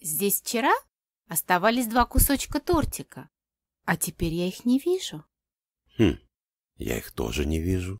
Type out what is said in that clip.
Здесь вчера оставались два кусочка тортика, а теперь я их не вижу. Хм, я их тоже не вижу.